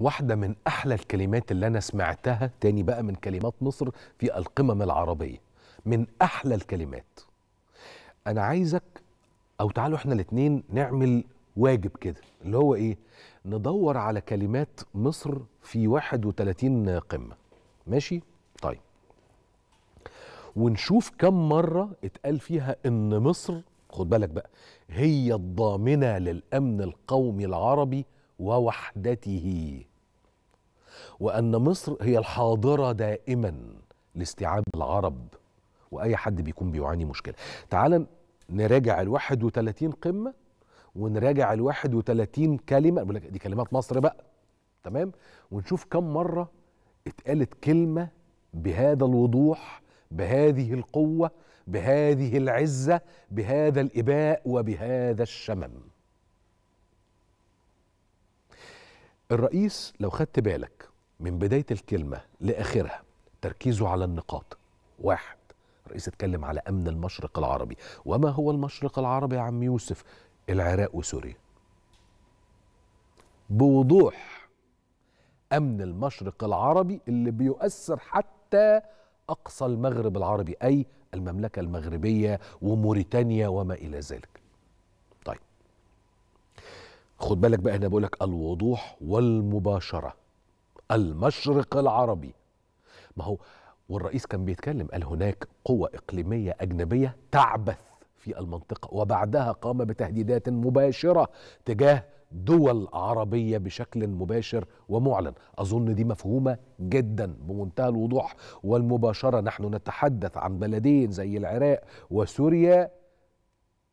واحدة من أحلى الكلمات اللي أنا سمعتها تاني بقى من كلمات مصر في القمم العربية من أحلى الكلمات أنا عايزك أو تعالوا إحنا الاتنين نعمل واجب كده اللي هو إيه ندور على كلمات مصر في 31 قمة ماشي طيب ونشوف كم مرة اتقال فيها إن مصر خد بالك بقى هي الضامنة للأمن القومي العربي ووحدته وأن مصر هي الحاضرة دائما لاستيعاب العرب وأي حد بيكون بيعاني مشكلة تعال نراجع ال 31 قمة ونراجع ال 31 كلمة دي كلمات مصر بقى تمام ونشوف كم مرة اتقالت كلمة بهذا الوضوح بهذه القوة بهذه العزة بهذا الإباء وبهذا الشمم الرئيس لو خدت بالك من بداية الكلمة لآخرها تركيزه على النقاط واحد الرئيس اتكلم على أمن المشرق العربي وما هو المشرق العربي يا عم يوسف العراق وسوريا بوضوح أمن المشرق العربي اللي بيؤثر حتى أقصى المغرب العربي أي المملكة المغربية وموريتانيا وما إلى ذلك طيب خد بالك بقى أنا بقولك الوضوح والمباشرة المشرق العربي ما هو والرئيس كان بيتكلم قال هناك قوة إقليمية أجنبية تعبث في المنطقة وبعدها قام بتهديدات مباشرة تجاه دول عربية بشكل مباشر ومعلن أظن دي مفهومة جدا بمنتهى الوضوح والمباشرة نحن نتحدث عن بلدين زي العراق وسوريا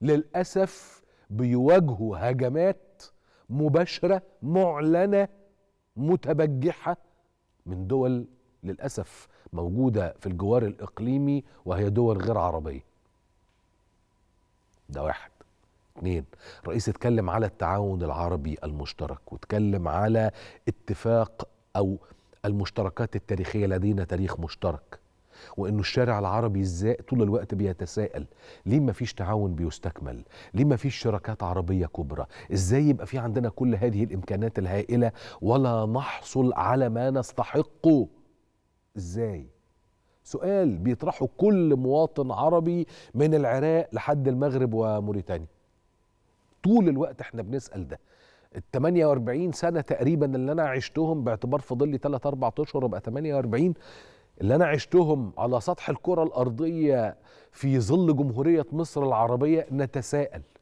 للأسف بيواجهوا هجمات مباشرة معلنة متبجحه من دول للاسف موجوده في الجوار الاقليمي وهي دول غير عربيه. ده واحد. اتنين الرئيس اتكلم على التعاون العربي المشترك واتكلم على اتفاق او المشتركات التاريخيه لدينا تاريخ مشترك وانه الشارع العربي ازاي طول الوقت بيتساءل ليه ما فيش تعاون بيستكمل ليه ما فيش شراكات عربيه كبرى ازاي يبقى في عندنا كل هذه الامكانات الهائله ولا نحصل على ما نستحقه ازاي سؤال بيطرحه كل مواطن عربي من العراق لحد المغرب وموريتانيا طول الوقت احنا بنسال ده ال 48 سنه تقريبا اللي انا عشتهم باعتبار فاضل لي 3 4 اشهر ابقى 48 اللي انا عشتهم على سطح الكره الارضيه في ظل جمهوريه مصر العربيه نتساءل